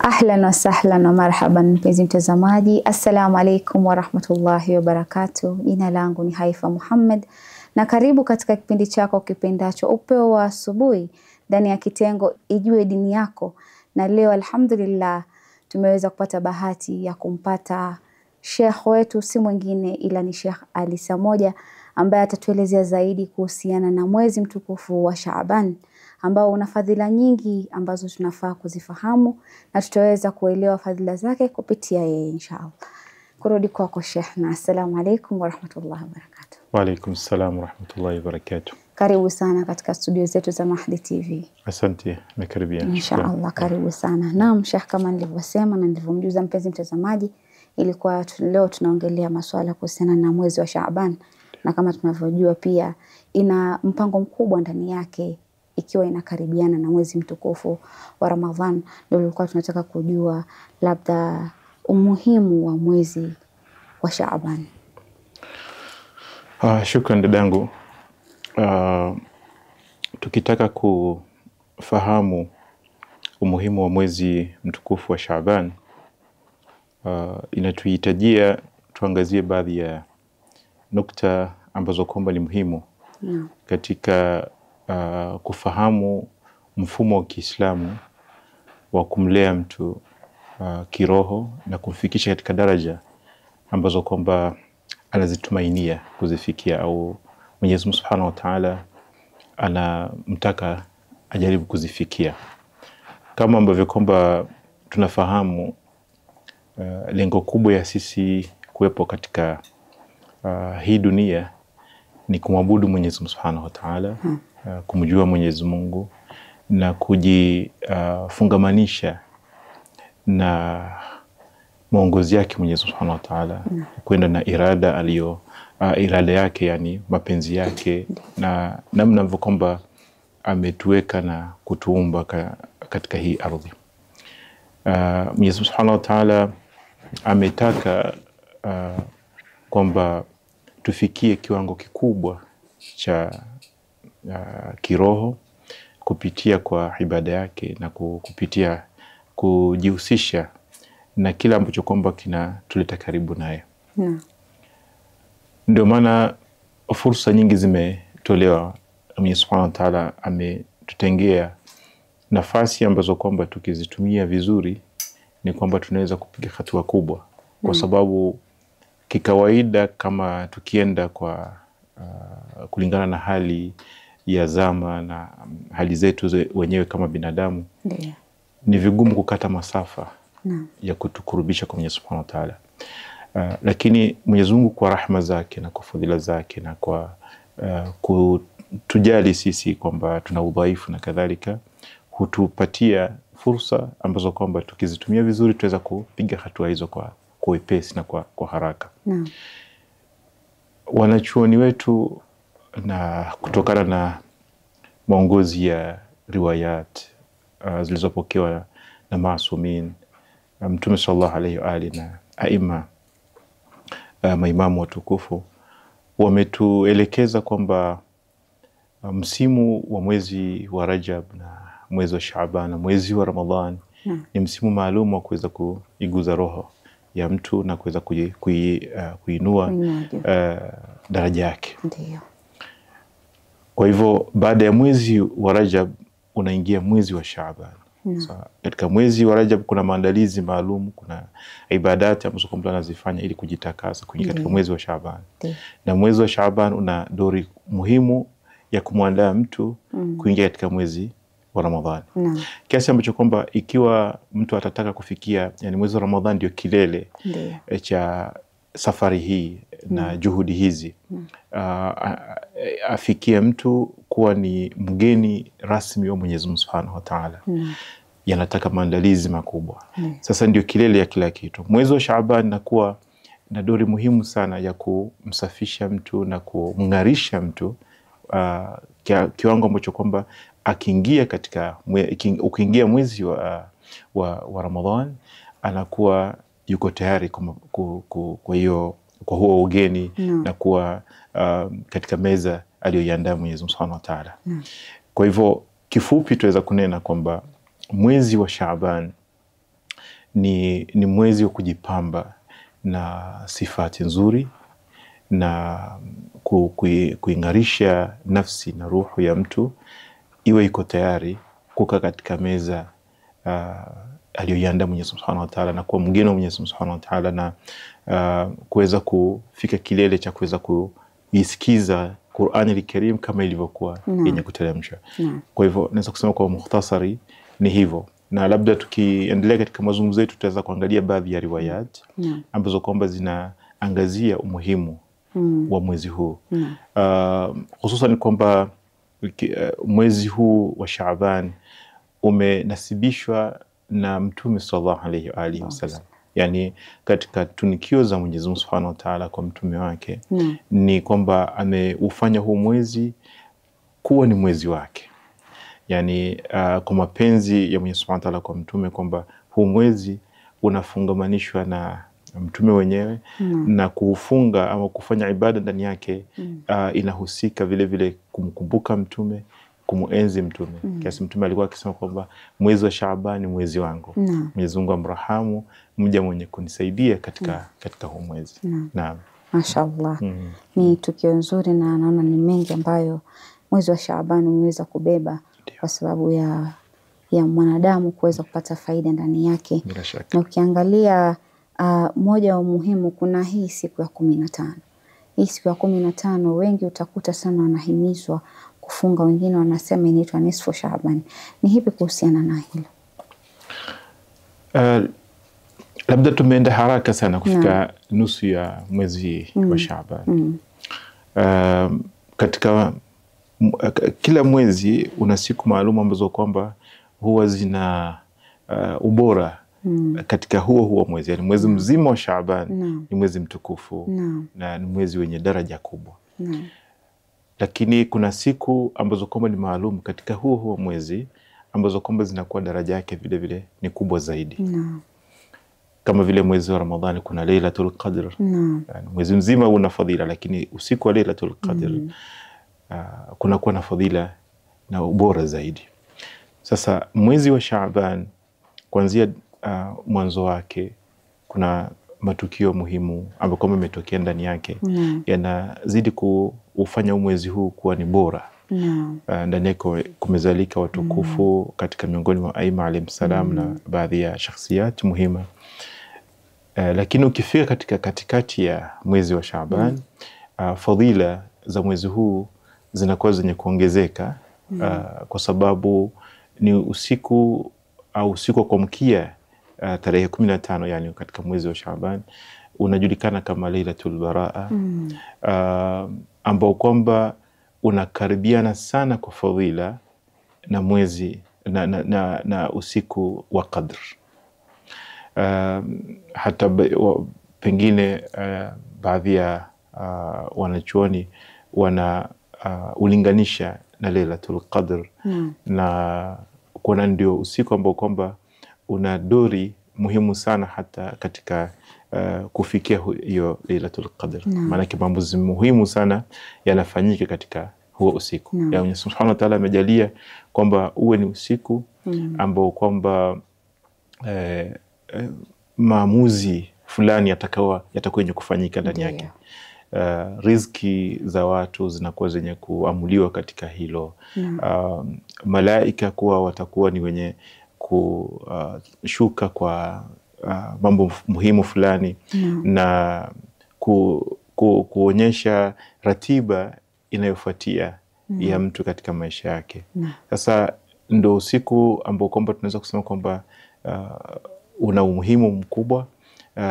Ahlan wa sahlan wa marhaban, mpenzi mtazamaji, assalamu alaikum warahmatullahi wabarakatu. Jina langu ni Haifa Muhammad na karibu katika kipindi chako kipendacho Upeo wa Asubuhi ndani ya kitengo Ijue Dini Yako, na leo alhamdulillah tumeweza kupata bahati ya kumpata shekh wetu si mwingine ila ni Shekh Ali Samoja ambaye atatuelezea zaidi kuhusiana na mwezi mtukufu wa Shaaban ambao una fadhila nyingi ambazo tunafaa kuzifahamu na tutaweza kuelewa fadhila zake kupitia yeye inshaallah. Kurudi kwako Sheikh, na assalamu alaikum warahmatullahi wabarakatuh. Waalaikum salam warahmatullahi wabarakatuh. Karibu sana katika studio zetu za Mahdi TV. Asante, nakaribia inshaallah. Karibu sana. Naam Sheikh, kama nilivyosema na nilivyomjuza mpenzi mtazamaji, ilikuwa leo tunaongelea masuala kuhusiana na mwezi wa Shaaban, na kama tunavyojua pia ina mpango mkubwa ndani yake ikiwa inakaribiana na mwezi mtukufu wa Ramadhan, ndio tulikuwa tunataka kujua labda umuhimu wa mwezi wa Shaaban. Uh, shukran dadangu. Uh, tukitaka kufahamu umuhimu wa mwezi mtukufu wa Shaaban uh, inatuhitajia tuangazie baadhi ya nukta ambazo kwamba ni muhimu yeah, katika uh, kufahamu mfumo wa Kiislamu wa kumlea mtu uh, kiroho na kumfikisha katika daraja ambazo kwamba anazitumainia kuzifikia au Mwenyezi Mungu Subhanahu wa Ta'ala anamtaka ajaribu kuzifikia, kama ambavyo kwamba tunafahamu uh, lengo kubwa ya sisi kuwepo katika uh, hii dunia ni kumwabudu Mwenyezi Mungu Subhanahu wa Ta'ala hmm. uh, kumjua Mwenyezi Mungu na kujifungamanisha eh, uh, na maongozi yake Mwenyezi Subhanahu wa Ta'ala hmm. kwenda na irada aliyo uh, irada yake yani mapenzi yake na namna ambavyo kwamba ametuweka na kutuumba ka, katika hii ardhi. Uh, Mwenyezi Subhanahu wa Ta'ala ametaka uh, kwamba tufikie kiwango kikubwa cha uh, kiroho kupitia kwa ibada yake na kupitia kujihusisha na kila ambacho kwamba kinatuleta karibu naye Ndio maana fursa nyingi zimetolewa. Mwenyezi Subhanahu wa Ta'ala ametutengea nafasi ambazo kwamba tukizitumia vizuri ni kwamba tunaweza kupiga hatua kubwa, kwa mm. sababu Kikawaida kama tukienda kwa uh, kulingana na hali ya zama na um, hali zetu wenyewe kama binadamu Ndia. Ni vigumu kukata masafa na ya kutukurubisha kwa Mwenyezi Subhanahu wa Ta'ala. Uh, lakini Mwenyezi Mungu kwa rahma zake na kwa fadhila zake na kwa uh, kutujali sisi kwamba tuna udhaifu na kadhalika, hutupatia fursa ambazo kwamba tukizitumia vizuri tuweza kupiga hatua hizo kwa kwa wepesi na kwa, kwa haraka na. Wanachuoni wetu na kutokana na maongozi ya riwayat uh, zilizopokewa na masumin uh, Mtume sallallahu alaihi wa na aima uh, maimamu watukufu wametuelekeza kwamba uh, msimu wa mwezi wa Rajab na mwezi wa Shaaban na mwezi wa Ramadhan ni msimu maalum wa kuweza kuiguza roho ya mtu na kuweza eh, kuinua uh, daraja yake. Kwa hivyo baada ya mwezi wa Rajab unaingia mwezi wa Shaaban. Hmm. So, katika mwezi wa Rajab kuna maandalizi maalum, kuna ibadati ambazo mtu anazifanya ili kujitakasa kuingia katika mwezi wa Shaaban, na mwezi wa Shaaban una dori muhimu ya kumwandaa mtu hmm. kuingia katika mwezi wa Ramadhani na, kiasi ambacho kwamba ikiwa mtu atataka kufikia yani mwezi wa Ramadhani ndio kilele Ndia. Eh, cha safari hii na, na mm. juhudi hizi na, mm. ah, ah, eh, afikie mtu kuwa ni mgeni rasmi wa Mwenyezi Mungu Subhanahu wa Ta'ala mm. yanataka maandalizi makubwa hmm. Sasa ndio kilele ya kila kitu. Mwezi wa Shaaban nakuwa na dori muhimu sana ya kumsafisha mtu na kumng'arisha mtu uh, kiwango ambacho kwamba akiingia katika ukiingia mwezi wa, uh, wa, wa Ramadhan anakuwa yuko tayari kwa hiyo kwa huo ugeni no. na kuwa uh, katika meza aliyoiandaa Mwenyezi Mungu Subhanahu wa Ta'ala no. Kwa hivyo kifupi, tunaweza kunena kwamba mwezi wa Shaaban ni, ni mwezi wa kujipamba na sifati nzuri na kuing'arisha nafsi na ruhu ya mtu iwe iko tayari kukaa katika meza uh, aliyoiandaa Mwenyezi Mungu Subhanahu wa Ta'ala na kuwa mgeni wa Mwenyezi Mungu Subhanahu wa Ta'ala na uh, kuweza kufika kilele cha kuweza kuisikiza Qur'an al-Karim kama ilivyokuwa yenye kuteremsha. Kwa hivyo naweza kusema kwa mukhtasari ni hivyo, na labda tukiendelea katika mazungumzo yetu tutaweza kuangalia baadhi ya riwayat ambazo kwamba zinaangazia umuhimu mm. wa mwezi huu mm. uh, hususan kwamba Eh, mwezi huu wa Shaaban umenasibishwa na Mtume sallallahu alaihi wa alihi wasallam Yani, katika tunikio za Mwenyezi Mungu Subhanahu wa Ta'ala kwa mtume wake mm, ni kwamba ameufanya huu mwezi kuwa ni mwezi wake, yani uh, kwa mapenzi ya Mwenyezi Subhanahu wa Ta'ala kwa mtume kwamba huu mwezi unafungamanishwa na mtume wenyewe mm. na kuufunga ama kufanya ibada ndani yake mm. uh, inahusika vilevile kumkumbuka mtume kumuenzi mtume mm. kiasi mtume alikuwa akisema kwamba mwezi wa Shaaban ni mwezi wangu no. Mwenyezi Mungu amrahamu mja mwenye kunisaidia katika, mm. katika huu mwezi no. Naam, mm. ni tukio nzuri na naona ni mengi ambayo mwezi wa Shaaban umeweza kubeba Dio. kwa sababu ya ya mwanadamu kuweza kupata faida ndani yake na ukiangalia uh, moja wa muhimu, kuna hii siku ya kumi na tano. Hii siku ya kumi na tano wengi utakuta sana wanahimizwa kufunga, wengine wanasema inaitwa nisfu Shaaban. Ni hipi kuhusiana na hilo? Uh, labda tumeenda haraka sana kufika na nusu ya mwezi mm. wa Shaaban mm. uh, katika eh, kila mwezi una siku maalum ambazo kwamba huwa zina uh, ubora mm. katika huo huo mwezi, yani mwezi mm. mzima wa Shaaban no. ni mwezi mtukufu no. na ni mwezi wenye daraja kubwa no. Lakini kuna siku ambazo kwamba ni maalum katika huo huo mwezi ambazo kwamba zinakuwa daraja yake vilevile ni kubwa zaidi no. Kama vile mwezi wa Ramadhani kuna Lailatul Qadr no. yani mwezi mzima una fadhila, lakini usiku wa Lailatul Qadr mm. uh, kunakuwa na fadhila na ubora zaidi. Sasa mwezi wa Shaaban kuanzia uh, mwanzo wake kuna matukio muhimu ambayo kwamba imetokea ndani yake mm. yanazidi kuufanya mwezi huu kuwa ni bora yeah. Uh, ndani yake kumezalika watukufu mm. katika miongoni mwa aima alaihim salam mm. na baadhi ya shakhsiyat muhima uh, lakini ukifika katika katikati ya mwezi wa Shaaban mm. uh, fadhila za mwezi huu zinakuwa zenye kuongezeka mm. uh, kwa sababu ni usiku au usiku wa kuamkia uh, tarehe kumi na tano yani katika mwezi wa Shaaban unajulikana kama Lailatul Baraa mm. uh, ambao kwamba unakaribiana sana kwa fadhila na mwezi na, na, na, na usiku wa Qadr uh, hata wa, pengine uh, baadhi ya uh, wanachuoni wana uh, ulinganisha na Lailatul Qadr mm. na kuona ndio usiku ambao kwamba una dori muhimu sana hata katika uh, kufikia hiyo Lailatul Qadr, maanake mambo muhimu sana yanafanyika katika huo usiku. Mwenyezi Subhanahu wa Ta'ala amejalia kwamba uwe ni usiku ambao kwamba eh, eh, maamuzi fulani yatakawa yatakuwa yenye kufanyika ndani yake. Uh, riziki za watu zinakuwa zenye kuamuliwa katika hilo. Uh, malaika kuwa watakuwa ni wenye kushuka kwa uh, mambo muhimu fulani no. na ku, ku, kuonyesha ratiba inayofuatia no. ya mtu katika maisha yake no. Sasa ndo usiku ambao kwamba tunaweza kusema kwamba uh, una umuhimu mkubwa uh,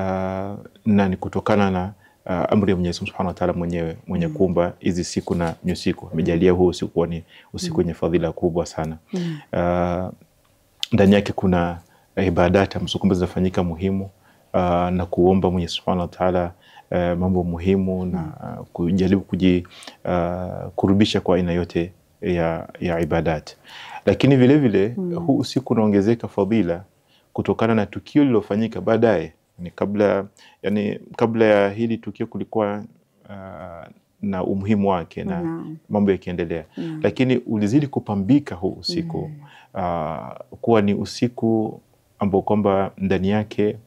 na ni kutokana na Uh, amri ya Mwenyezi Mungu Subhanahu wa Ta'ala mwenyewe mwenye mm. kuumba hizi siku na nyusiku amejalia huu usiku ni usiku wenye mm. fadhila kubwa sana mm. uh, ndani yake kuna eh, ibadati ambazo kwamba zinafanyika muhimu uh, na kuomba Mwenyezi Subhanahu wa Ta'ala uh, mambo muhimu na uh, kujaribu kuji, uh, kurubisha kwa aina yote ya, ya ibadati, lakini vilevile vile, hmm. huu usiku unaongezeka fadhila kutokana na tukio lililofanyika baadaye. Ni kabla, yani kabla ya hili tukio kulikuwa uh, na umuhimu wake na mambo yakiendelea, hmm. lakini ulizidi kupambika huu usiku mm uh, kuwa ni usiku ambao kwamba ndani yake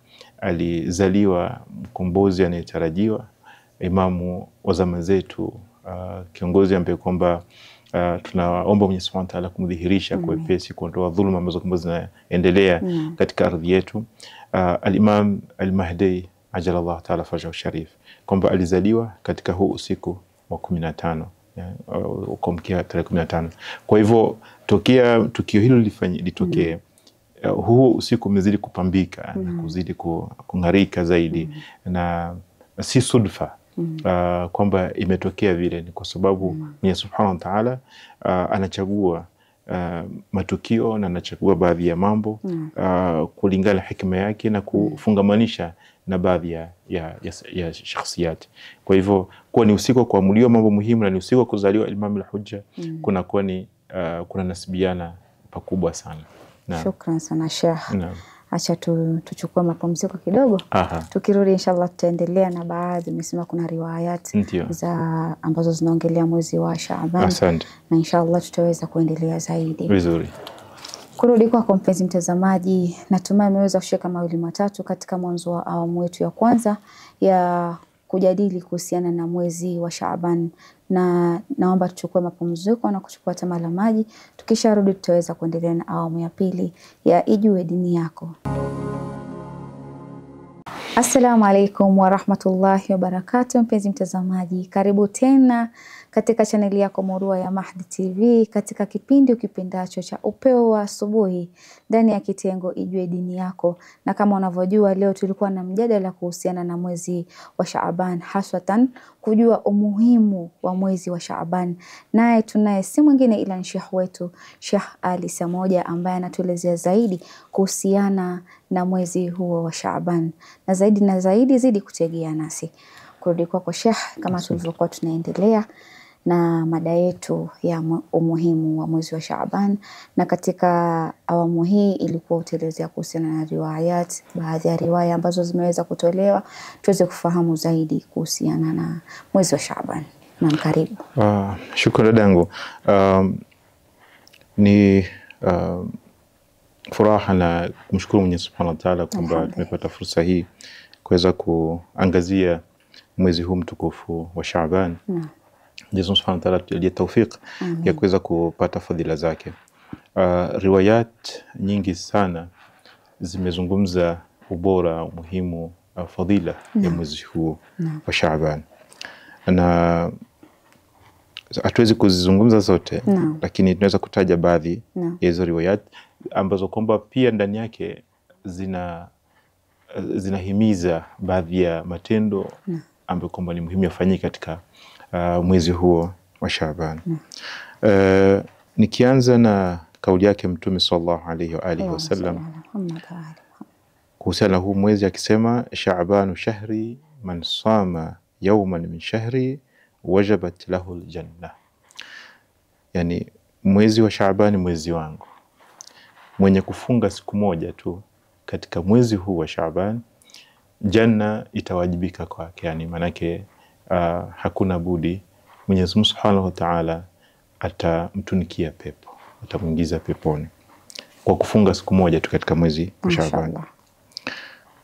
alizaliwa mkombozi anayetarajiwa, imamu wa zama zetu, uh, kiongozi ambaye kwamba Uh, tunaomba Mwenyezi Subhanahu wa Ta'ala kumdhihirisha mm. kwa wepesi, kuondoa dhuluma ambazo kwamba zinaendelea mm. katika ardhi yetu. Uh, al-Imam al-Mahdi ajalallahu ta'ala fajahu sharif kwamba alizaliwa katika huu usiku wa kumi na tano Eh, ukomkia tarehe kumi na tano. Kwa hivyo tokea tukio hilo litokee mm. Uh, huu usiku umezidi kupambika mm. na mm-hmm. kuzidi kung'arika zaidi mm. na si sudfa mm. uh, kwamba imetokea vile, ni kwa sababu mm. Subhanahu wa Ta'ala uh, anachagua Uh, matukio na anachagua baadhi ya mambo mm. uh, kulingana na hikma yake na kufungamanisha na baadhi ya, ya, ya, ya shakhsiyati. Kwa hivyo kuwa ni usiku wa kuamuliwa mambo muhimu na ni usiku wa kuzaliwa Imamul Hujja mm. kuna kuwa ni uh, kuna nasibiana pakubwa sana. Shukran sana Sheikh. hacha Acha tu, tuchukue mapumziko kidogo. Aha. Tukirudi inshallah tutaendelea na baadhi, umesema kuna riwayati za ambazo zinaongelea mwezi wa Shaaban na inshallah tutaweza kuendelea zaidi vizuri. Kurudi kwako mpenzi mtazamaji, natumai umeweza kushika mawili matatu katika mwanzo wa awamu yetu ya kwanza ya kujadili kuhusiana na mwezi wa Shaaban, na naomba tuchukue mapumziko na kuchukua tama la maji. Tukisharudi tutaweza kuendelea na awamu ya pili ya Ijue Dini Yako. Assalamu alaikum warahmatullahi wabarakatu, mpenzi mtazamaji, karibu tena katika chaneli yako murua ya Mahdi TV katika kipindi ukipendacho cha Upeo wa Asubuhi ndani ya kitengo Ijue Dini Yako. Na kama unavyojua, leo tulikuwa na mjadala kuhusiana na mwezi wa Shaaban, haswatan kujua umuhimu wa mwezi wa Shaaban, naye tunaye si mwingine ila Sheikh wetu Sheikh Ali Samoja ambaye anatuelezea zaidi kuhusiana na mwezi huo wa Shaaban, na zaidi na zaidi zidi kutegea nasi kurudi kwako Sheikh, kama tulivyokuwa tunaendelea na mada yetu ya umuhimu wa mwezi wa Shaaban, na katika awamu hii ilikuwa utelezea kuhusiana na riwayat, baadhi ya riwaya ambazo zimeweza kutolewa tuweze kufahamu zaidi kuhusiana na mwezi wa Shaaban. na karibu. Uh, ah, shukrani dadangu. Um, ni uh, furaha na kumshukuru Mwenyezi Subhanahu wa Ta'ala kwamba tumepata fursa hii kuweza kuangazia mwezi huu mtukufu wa Shaaban. Mwenyezi Mungu tujalie ya kuweza kupata fadhila zake. Uh, riwayat nyingi sana zimezungumza ubora, umuhimu, uh, fadhila na ya mwezi huu wa Shaaban na hatuwezi kuzizungumza zote no. Lakini tunaweza kutaja baadhi no. ya hizo riwayat ambazo kwamba pia ndani yake zina uh, zinahimiza baadhi ya matendo ambayo kwamba ni muhimu yafanyike katika Uh, mwezi huo wa Shaaban. Mm. Uh, nikianza na kauli yake Mtume sallallahu alaihi wa alihi wasallam kuhusiana na huu mwezi akisema, shaabanu shahri man sama yauman min shahri wajabat lahu ljanna, yani mwezi wa Shaabani mwezi wangu, mwenye kufunga siku moja tu katika mwezi huu wa shaban janna itawajibika kwake, yani maanake uh, hakuna budi Mwenyezi Mungu Subhanahu wa Ta'ala atamtunikia pepo, atamwingiza peponi kwa kufunga siku moja tu katika mwezi wa Shaaban.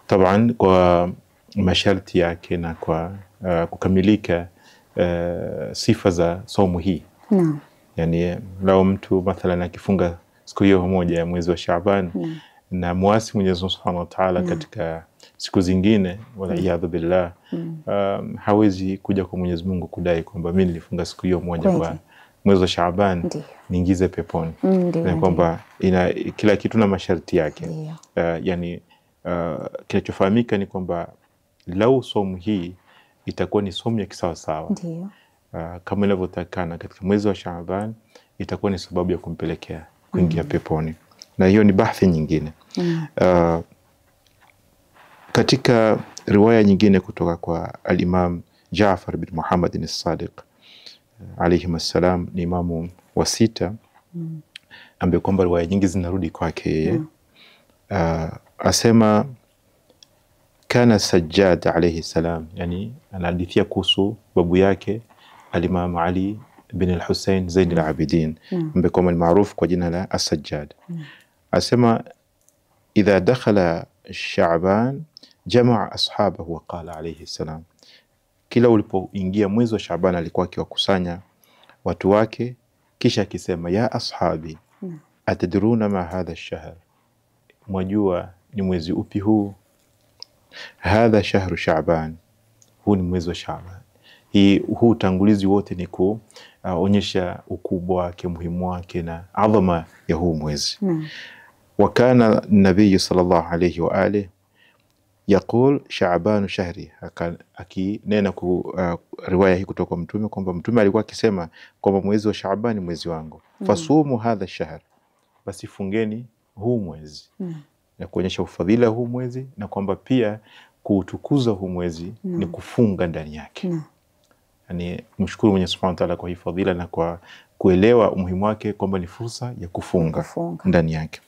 Taban kwa masharti yake na kwa uh, kukamilika uh, sifa za somo hii no. Yani lao mtu mathalan akifunga siku hiyo moja ya mwezi wa Shaaban no. na muasi Mwenyezi Mungu Subhanahu wa Ta'ala no. katika siku zingine waliyadhu mm. billah mm. um, hawezi kuja kwa Mwenyezi Mungu kudai kwamba mi nilifunga siku hiyo moja kwa mwezi wa Shaaban niingize peponi, mm, na yaani kwamba ina kila kitu na masharti yake. Uh, yani uh, kinachofahamika ni kwamba lau somu hii itakuwa ni somu ya kisawasawa uh, kama inavyotakana katika mwezi wa Shaaban itakuwa ni sababu ya kumpelekea kuingia mm. peponi, na hiyo ni bahthi nyingine mm. uh, katika riwaya nyingine kutoka kwa alimam Jafar bin Muhammadin Sadiq eh, alaihim assalam, ni imamu wa sita mm. ambaye kwamba riwaya nyingi zinarudi kwake yeye mm. Uh, asema kana Sajjad alaihi salam, yani anahadithia kuhusu babu yake alimam Ali bin al-Hussein Zain mm. al-Abidin mm. ambaye kwamba ni maarufu kwa jina la Assajjad mm. asema idha dakhala Shaaban jamaa ashabahu waqala alayhi salam, kila ulipoingia mwezi wa Shaaban alikuwa akiwakusanya watu wake, kisha akisema ya ashabi atadruna ma hadha shahr, mwajua ni mwezi upi huu? Hadha shahru Shaaban, huu ni mwezi wa Shaaban. Huu utangulizi wote ni kuonyesha uh, ukubwa wake, muhimu wake na adhama ya huu mwezi. Wakana nabii sallallahu alayhi wa alihi yaqul shaabanu shahri, akinena ku uh, riwaya hii kutoka Mtume kwamba Mtume alikuwa akisema kwamba mwezi wa Shaaban mwezi wangu mm. fasumu hadha shahr, basi fungeni huu mwezi mm. na kuonyesha ufadhila huu mwezi na kwamba pia kuutukuza huu mwezi mm. ni kufunga ndani yake mm. yani, mshukuru Mwenyezi Subhanahu wa Ta'ala kwa hii fadhila na kwa kuelewa umuhimu wake kwamba ni fursa ya kufunga, kufunga ndani yake.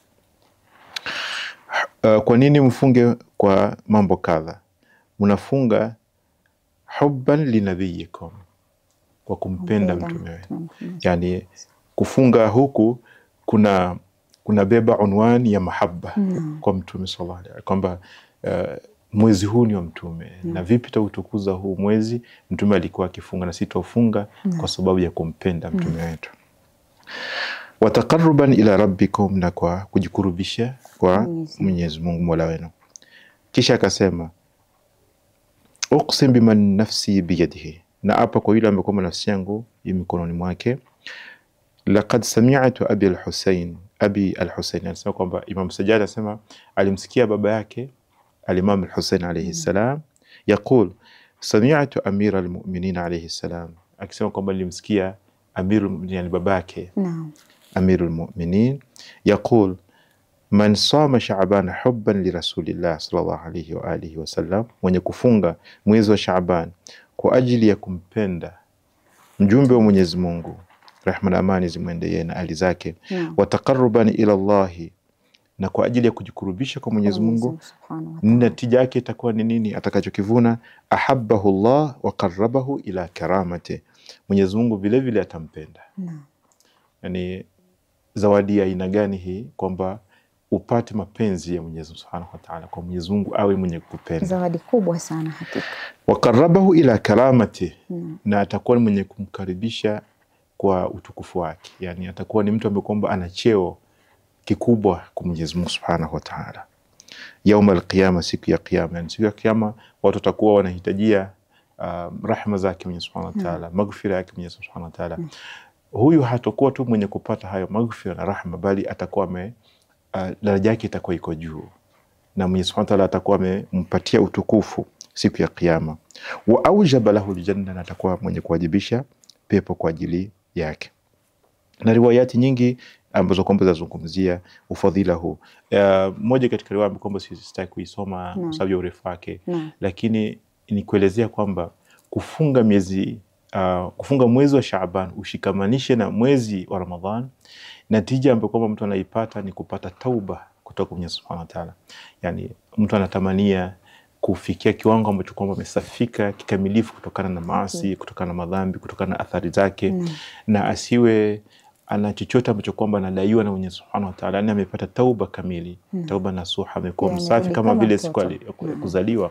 Uh, kwa nini mfunge kwa mambo kadha? Mnafunga hubban linabiyikum, kwa kumpenda mtume wenu. Yani kufunga huku kuna kuna beba unwani ya mahaba mm. kwa mtume sallallahu alaihi wasallam kwamba uh, mwezi huu ni wa mtume mm. na vipi tautukuza huu mwezi mtume alikuwa akifunga na sisi tufunga mm. kwa sababu ya kumpenda mtume mm. wetu wataqaruban ila rabbikum, na kwa kujikurubisha kwa Mwenyezi Mungu mola wenu. Kisha akasema uqsim biman nafsi biyadihi, na hapa kwa yule ambaye kwamba nafsi yangu mikononi mwake. Laqad sami'tu abi al-Husayn, abi al anasema kwamba Imam Sajjad anasema alimsikia baba yake al-Imam al alayhi mm. salam yaqul sami'tu amira al-mu'minin alayhi salam, akisema kwamba nilimsikia amirul mu'minin, yani babake. Naam. Amirul Mu'minin yaqul man sama Shaaban hubban li Rasulillah sallallahu alayhi wa alihi wasallam, mwenye kufunga mwezi wa Shaaban kwa ajili ya kumpenda mjumbe wa Mwenyezi Mungu, rehma na amani zimwendee na ali zake, wa taqarruban ila Allahi na kwa ajili ya kujikurubisha kwa Mwenyezi Mungu, natija yake itakuwa ni nini? Atakachokivuna, ahabbahu Allah wa qarrabahu ila karamati, Mwenyezi Mungu vile vile atampenda. Yaani zawadi ya aina gani hii kwamba upate mapenzi ya Mwenyezi Mungu Subhanahu wa Ta'ala, kwa Mwenyezi Mungu awe mwenye kupenda. Zawadi kubwa sana hakika. Wakarabahu ila kalamati hmm, na atakuwa ni mwenye kumkaribisha kwa utukufu wake, yani atakuwa ni mtu ambaye kwamba ana cheo kikubwa kwa Mwenyezi Mungu Subhanahu wa Ta'ala. Yauma alqiyama, siku ya kiyama, yani siku ya kiyama watu watakuwa wanahitajia uh, rahma zake Mwenyezi Subhanahu wa hmm. Ta'ala, maghfira yake Mwenyezi Subhanahu wa Ta'ala. Hmm huyu hatakuwa tu mwenye kupata hayo maghfira na rahma, bali atakuwa ame uh, daraja yake itakuwa iko juu na Mwenyezi Subhanahu wa Ta'ala atakuwa amempatia utukufu siku ya Kiyama. Wa aujaba lahu ljanna, na atakuwa mwenye kuwajibisha pepo kwa ajili yake. Na riwayati nyingi ambazo kwamba zinazungumzia ufadhila huu. Uh, moja katika riwaya kwamba sitaki kuisoma kwa sababu ya urefu wake, lakini ni kuelezea kwamba kufunga miezi uh, kufunga mwezi wa Shaaban ushikamanishe na mwezi wa Ramadhan. Natija ambayo kwamba mtu anaipata ni kupata tauba kutoka kwa Mwenyezi Subhanahu wa Ta'ala, yani mtu anatamania kufikia kiwango ambacho kwamba amesafika kikamilifu kutokana na maasi mm. kutokana na madhambi, kutokana na athari zake mm. na asiwe ana chochote ambacho kwamba anadaiwa na Mwenyezi Subhanahu wa Ta'ala, yani amepata tauba kamili mm. tauba nasuha, amekuwa yani, msafi kama vile siku mm. kuzaliwa,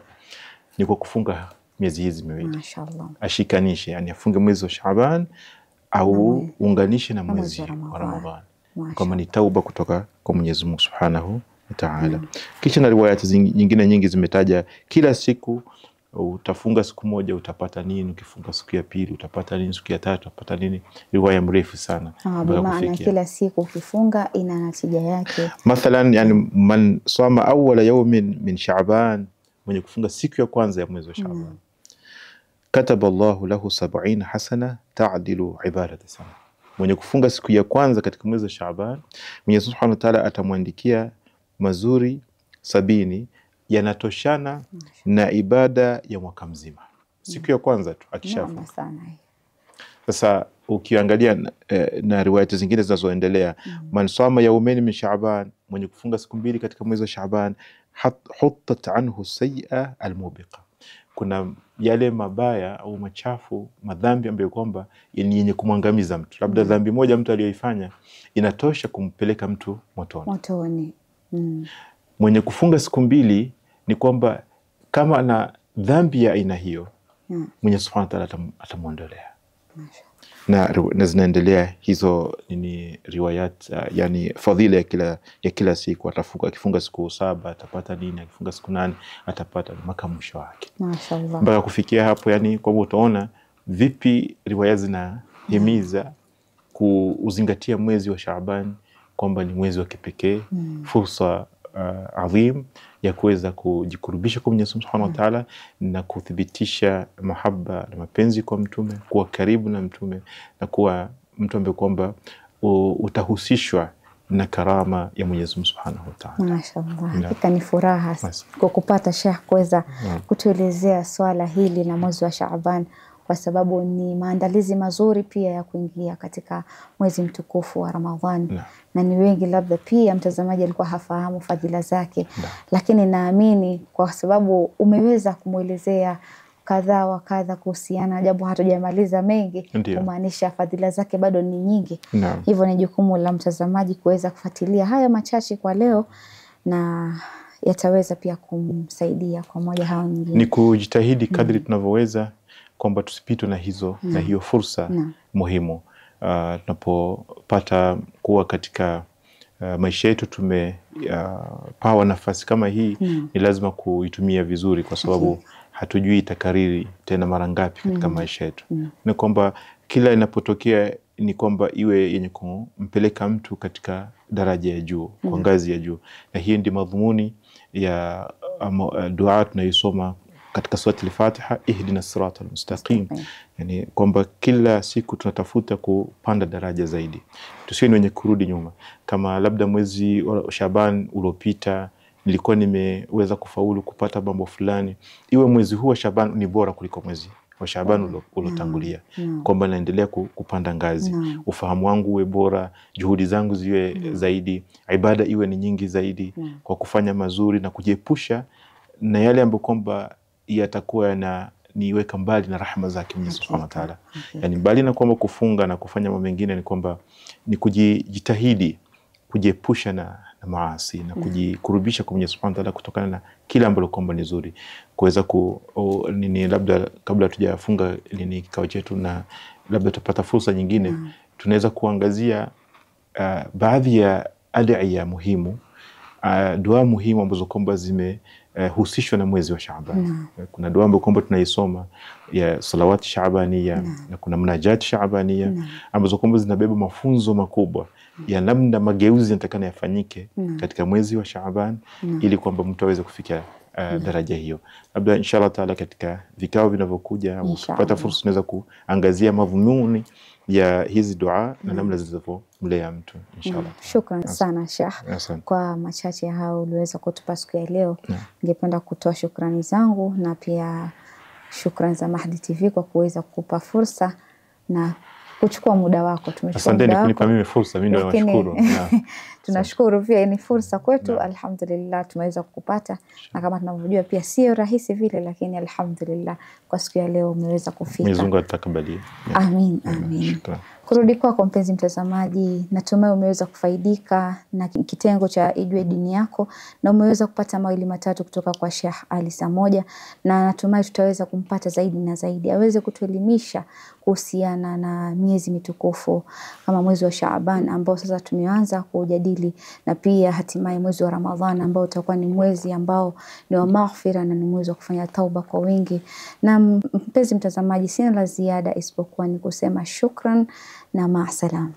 ni kwa kufunga miezi hizi miwili Mashallah. Ashikanishe, yani afunge mwezi wa Shaaban au unganishe na mwezi wa Ramadhan kama ni tauba kutoka kwa Mwenyezi Mungu Subhanahu wa Ta'ala. Mm. Kisha na riwaya nyingine nyingi zimetaja kila siku uh, utafunga siku moja utapata nini, ukifunga siku ya pili utapata nini, siku ya tatu utapata nini. Riwaya mrefu sana, ah, maana kila siku ukifunga ina natija yake. Mathalan, yani man sama awwala yawmin min Shaaban mwenye kufunga siku ya kwanza ya mwezi wa mm. Shaaban mm. kataba llah lahu sabin hasana ta'dilu ibadata sana. Mwenye kufunga siku ya kwanza katika mwezi wa Shaaban, Mwenyezi Subhanahu wa Ta'ala atamwandikia mazuri sabini yanatoshana mm. na ibada ya mwaka mzima, mm. siku ya kwanza tu akishafunga. Sasa ukiangalia na, eh, na riwayati zingine zinazoendelea mm. man sama yaumeni min Shaaban, mwenye kufunga siku mbili katika mwezi wa Shaaban hutat anhu sayia almubiqa, kuna yale mabaya au machafu madhambi ambayo kwamba ni yenye kumwangamiza mtu, labda mm. dhambi moja mtu aliyoifanya inatosha kumpeleka mtu motoni, motoni. Mm. Mwenye kufunga siku mbili ni kwamba kama ana dhambi ya aina hiyo, mm. Mwenye subhanahu wataala atamwondolea na, na zinaendelea hizo nini riwayat uh, yani fadhila ya kila, ya kila siku atafuka akifunga siku saba atapata nini, akifunga siku nane atapata mpaka mwisho wake mpaka kufikia hapo. Yani kwamba utaona vipi riwayat zinahimiza kuuzingatia mwezi wa Shaaban kwamba ni mwezi wa kipekee mm. fursa uh, adhim ya kuweza kujikurubisha kwa Mwenyezi Mungu Subhanahu wa mm. Ta'ala na kuthibitisha mahaba na mapenzi kwa mtume, kuwa karibu na mtume na kuwa mtu ambaye kwamba utahusishwa na karama ya Mwenyezi Mungu Subhanahu wa Ta'ala. Mashaallah, hakika ni furaha kwa kupata Sheikh kuweza kutuelezea swala hili la mwezi wa Shaaban kwa sababu ni maandalizi mazuri pia ya kuingia katika mwezi mtukufu wa Ramadhani na, na ni wengi labda pia mtazamaji alikuwa hafahamu fadhila zake na, lakini naamini kwa sababu umeweza kumwelezea kadha wa kadha kuhusiana, japo hatujamaliza mengi, kumaanisha fadhila zake bado ni nyingi. Hivyo ni jukumu la mtazamaji kuweza kufuatilia haya machache kwa leo na yataweza pia kumsaidia kwa moja au nyingine. Ni kujitahidi kadri mm. tunavyoweza kwamba tusipitwe na hizo na, na hiyo fursa na muhimu. Uh, tunapopata kuwa katika uh, maisha yetu tumepawa ah, uh, nafasi kama hii mm. ni lazima kuitumia vizuri, kwa sababu hatujui itakariri tena mara ngapi katika mm. maisha yetu na, na kwamba kila inapotokea ni kwamba iwe yenye kumpeleka mtu katika daraja ya juu kwa ngazi ya juu, na hii ndi madhumuni ya dua tunayoisoma katika surati al-Fatiha, ihdina sirata almustaqim, yani kwamba kila siku tunatafuta kupanda daraja zaidi, tusiwe ni wenye kurudi nyuma. Kama labda mwezi wa Shaban uliopita nilikuwa nimeweza kufaulu kupata mambo fulani, iwe mwezi huu wa Shaban ni bora kuliko mwezi wa Shaban mm. uliotangulia, mm. kwamba naendelea kupanda ngazi, mm. ufahamu wangu uwe bora, juhudi zangu ziwe zaidi, ibada iwe ni nyingi zaidi, kwa kufanya mazuri na kujiepusha na yale ambayo kwamba yatakuwa na niweka mbali na rahma zake Mwenyezi Subhanahu wa Ta'ala. Yaani mbali na kwamba kufunga na kufanya mambo mengine ni kwamba ni kujitahidi kujiepusha na, na maasi na mm-hmm. kujikurubisha kwa Mwenyezi Subhanahu wa Ta'ala kutokana na kila ambalo kwamba ni zuri. Kuweza ku o, nini labda kabla tujafunga nini kikao chetu na labda tupata fursa nyingine mm. tunaweza kuangazia uh, baadhi ya adhiya muhimu uh, dua muhimu ambazo kwamba zimehusishwa eh, uh, na mwezi wa Shaaban no. Eh, kuna dua ambayo kwamba tunaisoma ya salawati shaabania no. na kuna mnajat shaabania no. ambazo kwamba zinabeba mafunzo makubwa no. ya namna mageuzi yanatakana yafanyike no. katika mwezi wa Shaaban no. ili kwamba mtu aweze kufikia Uh, mm. daraja hiyo labda inshallah taala katika vikao vinavyokuja, ukipata fursa, unaweza kuangazia mavumuni ya hizi dua na mm-hmm. namna zilivyomlea mtu inshallah. Mm-hmm. Shukran sana Sheikh kwa machache hayo uliweza kutupa siku ya leo. Ningependa kutoa shukrani zangu na pia shukrani za Mahdi TV kwa kuweza kukupa fursa na kuchukua muda wako. Tunashukuru pia ni fursa kwetu yeah. Alhamdulillah tumeweza kukupata na kama tunavyojua pia sio rahisi vile, lakini alhamdulillah kwa siku ya leo umeweza kufika. Mwenyezi Mungu Amin, amin. Yeah. Kurudi kwako mpenzi mtazamaji, natumai umeweza kufaidika na kitengo cha Ijue Dini Yako na umeweza kupata mawili matatu kutoka kwa shekh Ali Samoja, na natumai tutaweza kumpata zaidi na zaidi aweze kutuelimisha kuhusiana na miezi mitukufu kama mwezi wa Shaaban ambao sasa tumeanza kujadili, na pia hatimaye mwezi wa Ramadhan ambao utakuwa ni mwezi ambao ni wa maghfira na ni mwezi wa kufanya tauba kwa wingi. Na mpenzi mtazamaji, sina la ziada isipokuwa ni kusema shukran. نعم، مع السلامه